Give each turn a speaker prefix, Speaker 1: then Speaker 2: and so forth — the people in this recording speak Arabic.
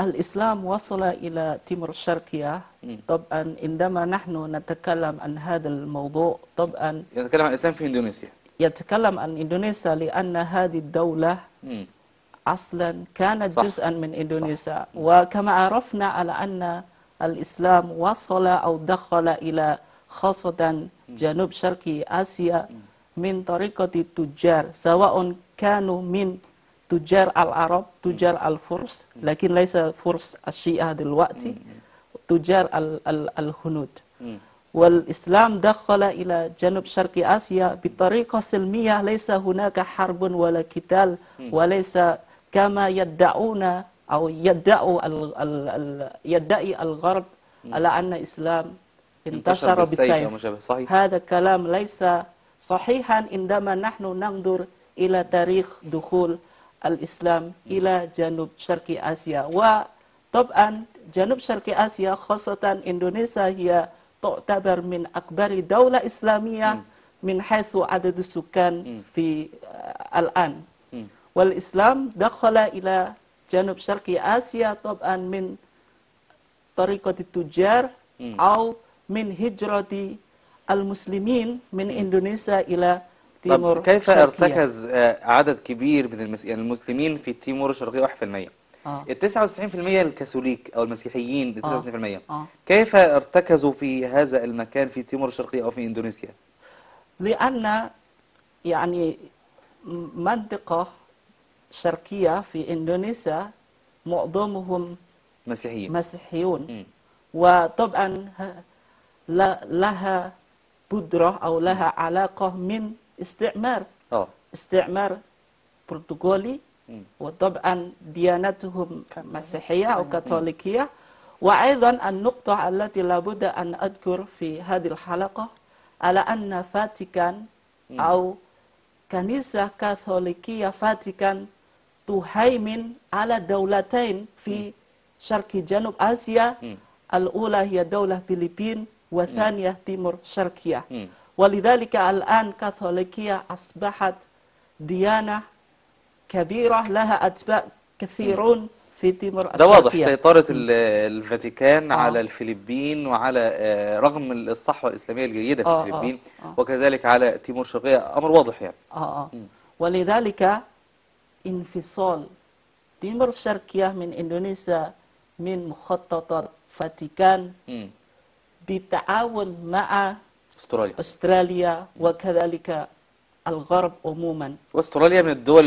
Speaker 1: الإسلام وصل إلى تيمور الشرقية طبعا عندما نحن نتكلم عن هذا الموضوع طبعا
Speaker 2: يتكلم عن الإسلام في إندونيسيا
Speaker 1: يتكلم عن إندونيسيا لأن هذه الدولة م. أصلا كانت صح. جزءا من إندونيسيا صح. وكما عرفنا على أن الإسلام وصل أو دخل إلى خاصة جنوب شرق آسيا من طريقة التجار سواء كانوا من تجار العرب تجار الفرس لكن ليس فرس الشيعة دلوقتي تجار الهنود والإسلام دخل إلى جنوب شرق آسيا بطريقة سلمية ليس هناك حرب ولا قتال وليس كما يدعون أو يدعو يدعي الغرب على أن الإسلام انتشر بالسيف صحيح. هذا كلام ليس صحيحا عندما نحن ننظر إلى تاريخ دخول al-Islam ila Janub Syarqi Asia wa tab'an Janub Syarqi Asia khosatan Indonesia hiya tu'tabar min akbari daulah Islamiyah hmm. min haythu adadu sukan hmm. fi uh, al-an hmm. wal Islam dakhala ila Janub Syarqi Asia tab'an min tariqati tujar au min hijrati al-muslimin min Indonesia ila تيمور طب كيف شرقية. ارتكز
Speaker 2: آه، عدد كبير من يعني المسلمين في تيمور الشرقية 1% آه. ال 99% الكاثوليك أو المسيحيين ال 99% آه. آه. كيف ارتكزوا في هذا المكان في تيمور الشرقية أو في إندونيسيا؟
Speaker 1: لأن يعني منطقة شرقية في إندونيسيا معظمهم مسيحيين مسيحيون م. وطبعا لها بذرة أو لها علاقة من istagmar istagmar protokoli, dan juga keyakinan mereka yang Kristen, dan juga juga yang Katolik, dan juga yang Protestan. Dan juga yang Islam. Dan juga yang Hindu. Dan juga yang Budha. Dan juga yang Tao. Dan juga yang Sikh. Dan juga yang Hindu. Dan juga yang Budha. Dan juga Dan yang Sikh. Dan juga ولذلك الآن كاثوليكية أصبحت ديانة كبيرة لها أتباع كثيرون في تيمور الشرقية ده واضح سيطرة
Speaker 2: الفاتيكان آه. على الفلبين وعلى آه، رغم الصحوة الإسلامية الجيدة في آه،, آه الفلبين آه. وكذلك على تيمور الشرقية أمر واضح يعني
Speaker 1: آه. آه. ولذلك انفصال تيمور الشرقية من إندونيسيا من مخططات فاتيكان بتعاون بالتعاون مع استراليا استراليا وكذلك الغرب عموما
Speaker 2: واستراليا من الدول